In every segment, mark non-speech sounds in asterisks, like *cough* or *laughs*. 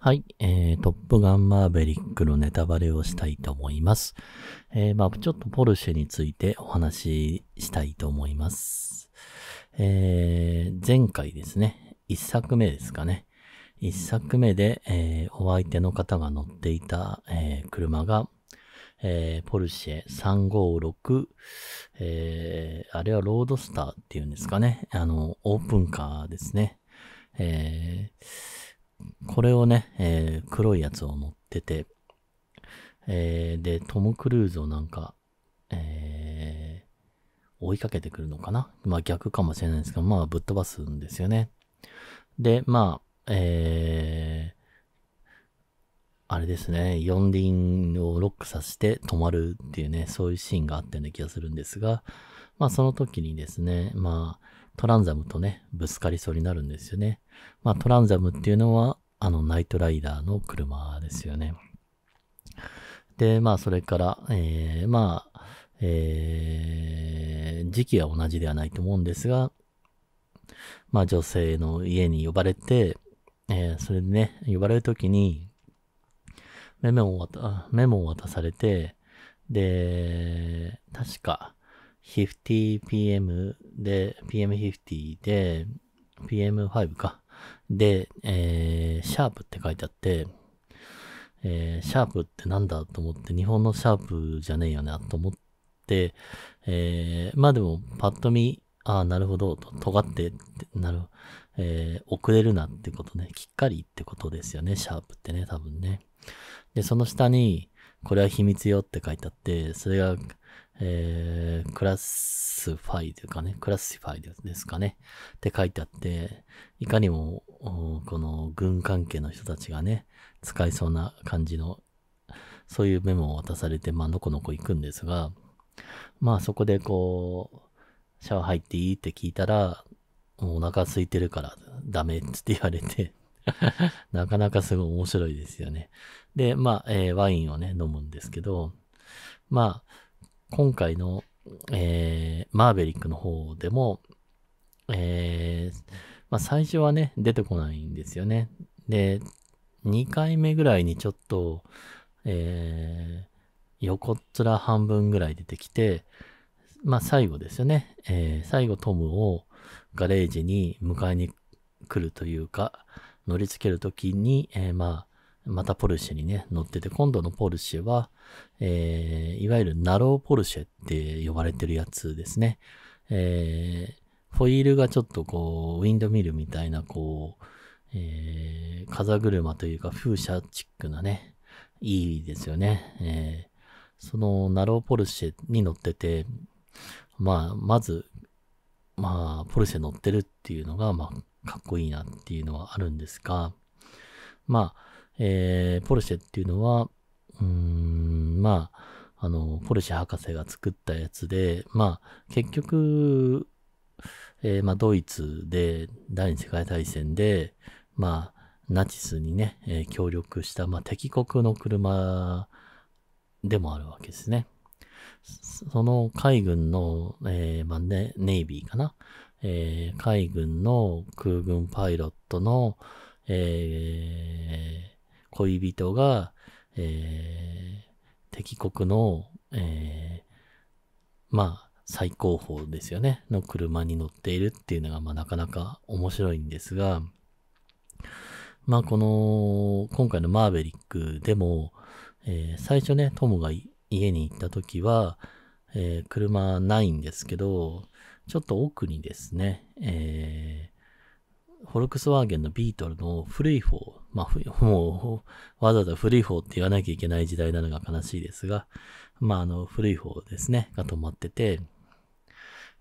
はい、えー、トップガンマーベリックのネタバレをしたいと思います。えー、まあちょっとポルシェについてお話ししたいと思います。えー、前回ですね、一作目ですかね。一作目で、えー、お相手の方が乗っていた、えー、車が、えー、ポルシェ356、えー、あれはロードスターっていうんですかね。あの、オープンカーですね。えーこれをね、えー、黒いやつを持ってて、えー、で、トム・クルーズをなんか、えー、追いかけてくるのかなまあ逆かもしれないですけど、まあぶっ飛ばすんですよね。で、まあ、えー、あれですね、四輪をロックさせて止まるっていうね、そういうシーンがあったような気がするんですが、まあその時にですね、まあ、トランザムとね、ぶつかりそうになるんですよね。まあトランザムっていうのは、あのナイトライダーの車ですよね。で、まあそれから、えー、まあ、えー、時期は同じではないと思うんですが、まあ女性の家に呼ばれて、えー、それでね、呼ばれるときに、メモを渡、メモを渡されて、で、確か、50pm で、pm50 で、pm5 か。で、えー、シャープって書いてあって、えー、シャープってなんだと思って、日本のシャープじゃねえよなと思って、えー、まあでも、パッと見、ああ、なるほど、と、尖って、なる、えー、遅れるなってことね、きっかりってことですよね、シャープってね、多分ね。で、その下に、これは秘密よって書いてあって、それが、えー、クラスファイというかね、クラスファイですかね、って書いてあって、いかにも、この軍関係の人たちがね、使いそうな感じの、そういうメモを渡されて、まあ、のこのこ行くんですが、まあ、そこでこう、シャワー入っていいって聞いたら、もうお腹空いてるからダメって言われて *laughs* なかなかすごい面白いですよね。で、まあ、えー、ワインをね、飲むんですけど、まあ、今回の、えー、マーベリックの方でも、えー、まあ、最初はね、出てこないんですよね。で、2回目ぐらいにちょっと、えー、横っ面半分ぐらい出てきて、まあ、最後ですよね。えー、最後トムをガレージに迎えに来るというか、乗りつけるときに、えー、まあ、またポルシェにね、乗ってて、今度のポルシェは、えー、いわゆるナローポルシェって呼ばれてるやつですね。えー、フォイールがちょっとこう、ウィンドミルみたいな、こう、えー、風車というか風車チックなね、いいですよね。えー、そのナローポルシェに乗ってて、まあ、まず、まあ、ポルシェ乗ってるっていうのが、まあ、かっこいいなっていうのはあるんですが、まあ、えー、ポルシェっていうのは、うん、まあ、あの、ポルシェ博士が作ったやつで、まあ、結局、えー、まあ、ドイツで、第二次世界大戦で、まあ、ナチスにね、えー、協力した、まあ、敵国の車でもあるわけですね。その海軍の、えー、まあね、ネイビーかな、えー、海軍の空軍パイロットの、え恋人が、えー、敵国の、えー、まあ、最高峰ですよね、の車に乗っているっていうのが、まあ、なかなか面白いんですが、まあ、この、今回のマーベリックでも、えー、最初ね、トムが家に行った時は、えー、車ないんですけど、ちょっと奥にですね、えー、フォルクスワーゲンのビートルの古い方、まあ、*laughs* もう、わざわざ古い方って言わなきゃいけない時代なのが悲しいですが、まあ、あの、古い方ですね、が止まってて、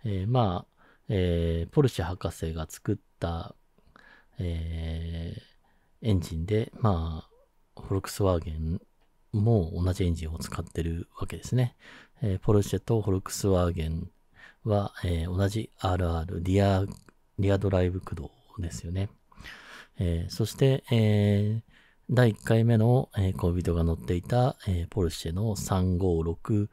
えー、まあ、えー、ポルシェ博士が作った、えー、エンジンで、まあ、フォルクスワーゲンも同じエンジンを使ってるわけですね。えー、ポルシェとフォルクスワーゲンは、えー、同じ RR、リア、リアドライブ駆動ですよね。えー、そして、えー、第1回目の、えー、恋人が乗っていた、えー、ポルシェの356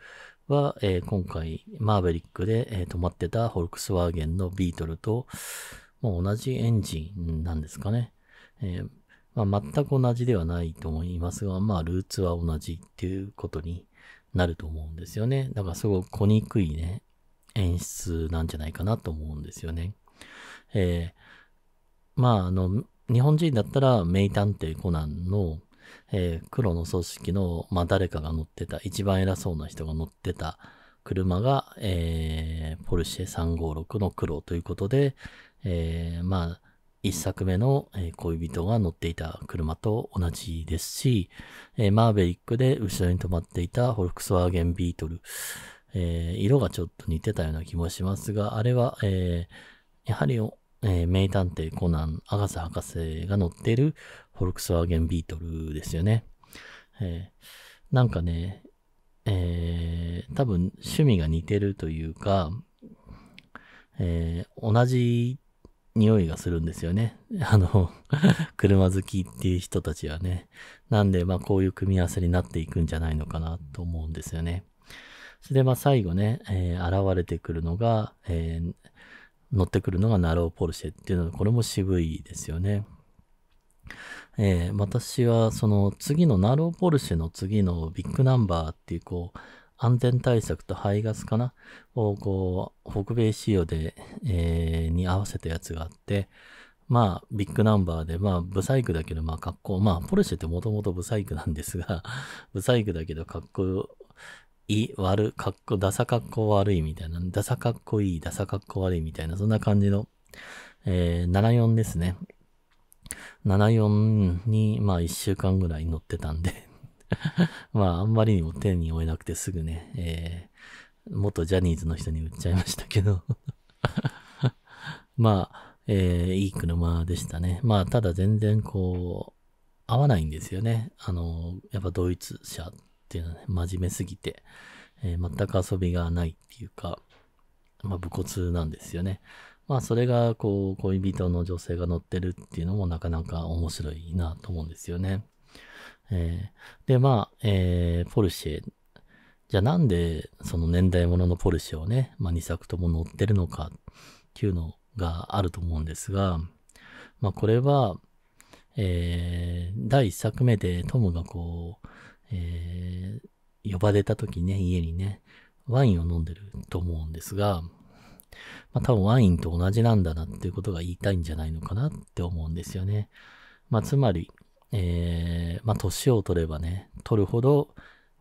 は、えー、今回マーベリックで、えー、止まってたフォルクスワーゲンのビートルと、もう同じエンジンなんですかね。えーまあ、全く同じではないと思いますが、まあ、ルーツは同じっていうことになると思うんですよね。だからすごく来にくいね、演出なんじゃないかなと思うんですよね。えーまあ、あの、日本人だったら、名探偵コナンの、えー、黒の組織の、まあ、誰かが乗ってた、一番偉そうな人が乗ってた車が、えー、ポルシェ356の黒ということで、えー、まあ、一作目の恋人が乗っていた車と同じですし、えー、マーベリックで後ろに止まっていたフォルクスワーゲンビートル、えー、色がちょっと似てたような気もしますが、あれは、えー、やはりえー、名探偵コナン、アガサ博士が乗ってるフォルクスワーゲンビートルですよね。えー、なんかね、えー、多分趣味が似てるというか、えー、同じ匂いがするんですよね。*laughs* あの、*laughs* 車好きっていう人たちはね。なんで、まあこういう組み合わせになっていくんじゃないのかなと思うんですよね。それでまあ最後ね、えー、現れてくるのが、えー、乗ってくるのがナローポルシェっていうのは、これも渋いですよね。えー、私はその次のナローポルシェの次のビッグナンバーっていうこう安全対策と排ガスかなをこう北米仕様で、えー、に合わせたやつがあってまあビッグナンバーでまあブサイクだけどまあ格好まあポルシェってもともとブサイクなんですが *laughs* ブサイクだけど格好い、い、悪、かっこ、ダサかっこ悪いみたいな、ダサかっこいい、ダサかっこ悪いみたいな、そんな感じの、えー、74ですね。74に、まあ1週間ぐらい乗ってたんで *laughs* まああんまりにも手に負えなくてすぐね、えー、元ジャニーズの人に売っちゃいましたけど *laughs* まあ、えー、いい車でしたね。まあただ全然こう、合わないんですよね。あの、やっぱドイツ車ていうのはね、真面目すぎて、えー、全く遊びがないっていうか、まあ、武骨なんですよね。まあ、それが、こう、恋人の女性が乗ってるっていうのもなかなか面白いなと思うんですよね。えー、で、まあ、えー、ポルシェ。じゃあなんで、その年代物のポルシェをね、まあ、2作とも乗ってるのかっていうのがあると思うんですが、まあ、これは、えー、第1作目でトムがこう、えー、呼ばれた時ね、家にね、ワインを飲んでると思うんですが、まあ、多分ワインと同じなんだなっていうことが言いたいんじゃないのかなって思うんですよね。まあ、つまり、えー、まあ、年を取ればね、取るほど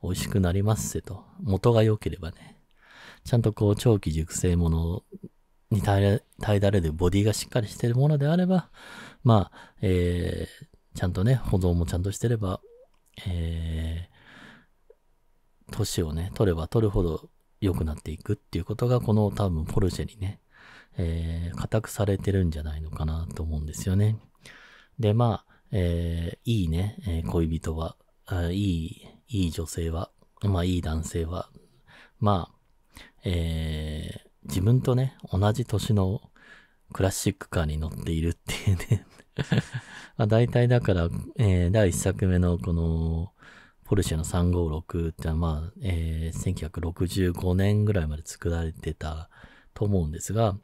美味しくなりますせと。元が良ければね。ちゃんとこう、長期熟成ものに耐えられるボディがしっかりしてるものであれば、まあ、えー、ちゃんとね、保存もちゃんとしてればえー、年をね、取れば取るほど良くなっていくっていうことが、この多分ポルシェにね、えー、固くされてるんじゃないのかなと思うんですよね。で、まあ、えー、いいね、え恋人は、あいい、いい女性は、まあ、いい男性は、まあ、えー、自分とね、同じ年のクラシックカーに乗っているっていうね *laughs* まあ大体だから、えー、第1作目のこの、ポルシェの356ってまあ、えー、1965年ぐらいまで作られてたと思うんですが、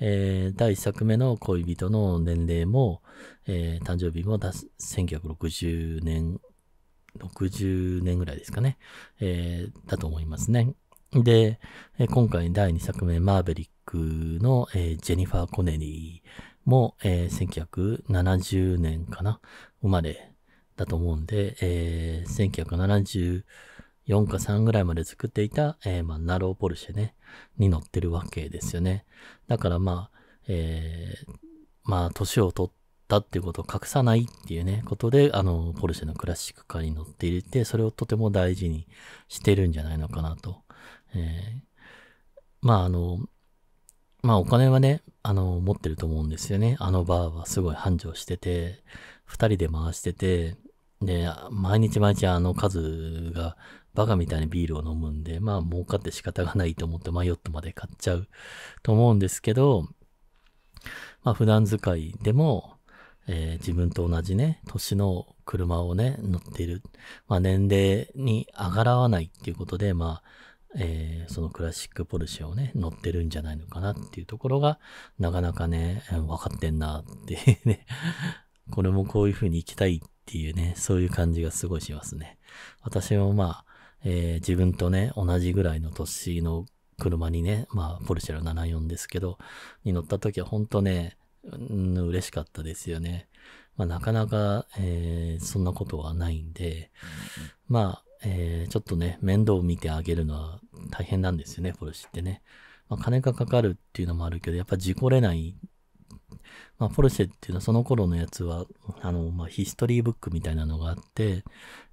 えー、第1作目の恋人の年齢も、えー、誕生日もだ1960年、60年ぐらいですかね、えー、だと思いますね。で、今回第2作目、マーベリックの、えー、ジェニファー・コネリー、も、えー、1970年かな生まれだと思うんで、えー、1974か3ぐらいまで作っていた、えーまあ、ナローポルシェね、に乗ってるわけですよね。だからまあ、えー、まあ、年を取ったっていうことを隠さないっていうね、ことで、あの、ポルシェのクラシックカーに乗っていて、それをとても大事にしてるんじゃないのかなと。えー、まあ、あの、まあお金はね、あの、持ってると思うんですよね。あのバーはすごい繁盛してて、二人で回してて、で、毎日毎日あの数がバカみたいにビールを飲むんで、まあ儲かって仕方がないと思って、まあヨットまで買っちゃうと思うんですけど、まあ普段使いでも、えー、自分と同じね、年の車をね、乗っている。まあ年齢に上がらわないっていうことで、まあえー、そのクラシックポルシェをね、乗ってるんじゃないのかなっていうところが、なかなかね、分かってんなってね、*laughs* これもこういう風に行きたいっていうね、そういう感じがすごいしますね。私もまあ、えー、自分とね、同じぐらいの年の車にね、まあ、ポルシェの74ですけど、に乗った時は本当ね、うん、嬉しかったですよね。まあ、なかなか、えー、そんなことはないんで、まあ、えー、ちょっとね、面倒を見てあげるのは大変なんですよね、ポルシェってね。まあ、金がかかるっていうのもあるけど、やっぱ事故れない。まあ、ポルシェっていうのはその頃のやつは、あの、まあ、ヒストリーブックみたいなのがあって、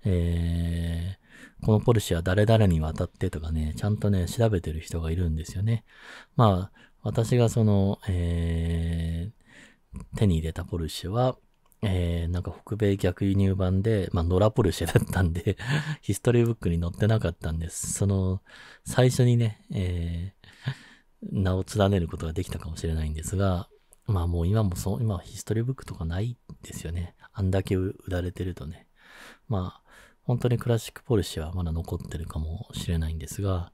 えー、このポルシェは誰々に渡ってとかね、ちゃんとね、調べてる人がいるんですよね。まあ、私がその、えー、手に入れたポルシェは、えー、なんか北米逆輸入版で、まあ、ノラポルシェだったんで *laughs* ヒストリーブックに載ってなかったんです。その、最初にね、えー、名を連ねることができたかもしれないんですが、まあもう今もそう、今ヒストリーブックとかないですよね。あんだけ売られてるとね。まあ、本当にクラシックポルシェはまだ残ってるかもしれないんですが、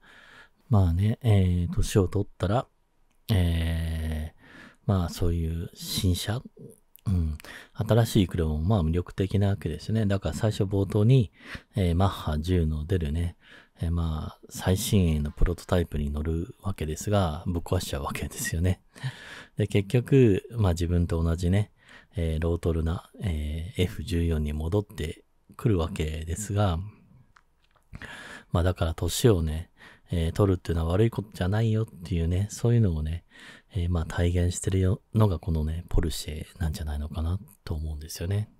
まあね、えー、年を取ったら、えー、まあそういう新車うん、新しい車もまあ魅力的なわけですね。だから最初冒頭に、えー、マッハ10の出るね、えー、まあ最新鋭のプロトタイプに乗るわけですが、ぶっ壊しちゃうわけですよね。で、結局、まあ自分と同じね、えー、ロートルな、え F14 に戻ってくるわけですが、まあだから年をね、えー、取るっていうのは悪いことじゃないよっていうね、そういうのをね、えー、まあ体現してるのがこのね、ポルシェなんじゃないのかなと思うんですよね。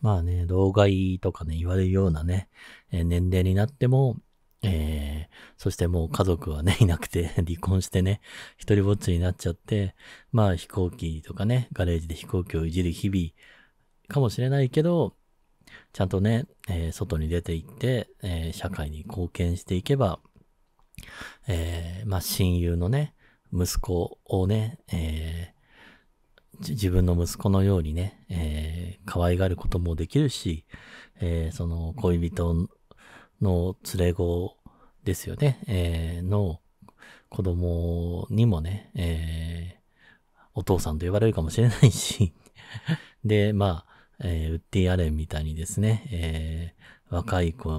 まあね、老害とかね、言われるようなね、えー、年齢になっても、えー、そしてもう家族はね、*laughs* いなくて、離婚してね、一人ぼっちになっちゃって、まあ飛行機とかね、ガレージで飛行機をいじる日々かもしれないけど、ちゃんとね、えー、外に出ていって、えー、社会に貢献していけば、えー、まあ、親友のね、息子をね、えー、自分の息子のようにね、えー、可愛がることもできるし、えー、その恋人の連れ子ですよね、えー、の子供にもね、えー、お父さんと呼ばれるかもしれないしで、まあ、えー、ウッディ・アレンみたいにですね、えー、若い子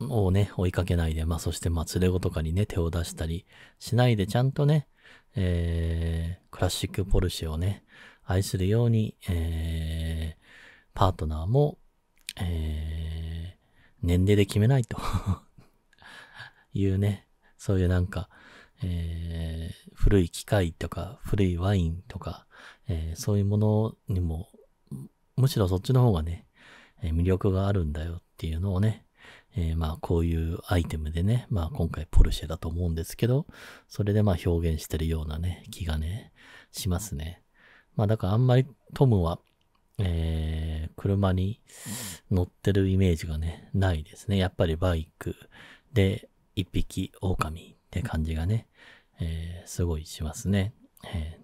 をね、追いかけないで、まあそしてま連れ子とかにね、手を出したりしないで、ちゃんとね、えー、クラシックポルシェをね、愛するように、えー、パートナーも、えー、年齢で決めないと *laughs* いうね、そういうなんか、えー、古い機械とか、古いワインとか、えー、そういうものにも、むしろそっちの方がね、魅力があるんだよっていうのをね、えー、まあこういうアイテムでね、まあ今回ポルシェだと思うんですけど、それでまあ表現してるようなね、気がね、しますね。まあだからあんまりトムは、えー、車に乗ってるイメージがね、ないですね。やっぱりバイクで一匹狼って感じがね、えー、すごいしますね。え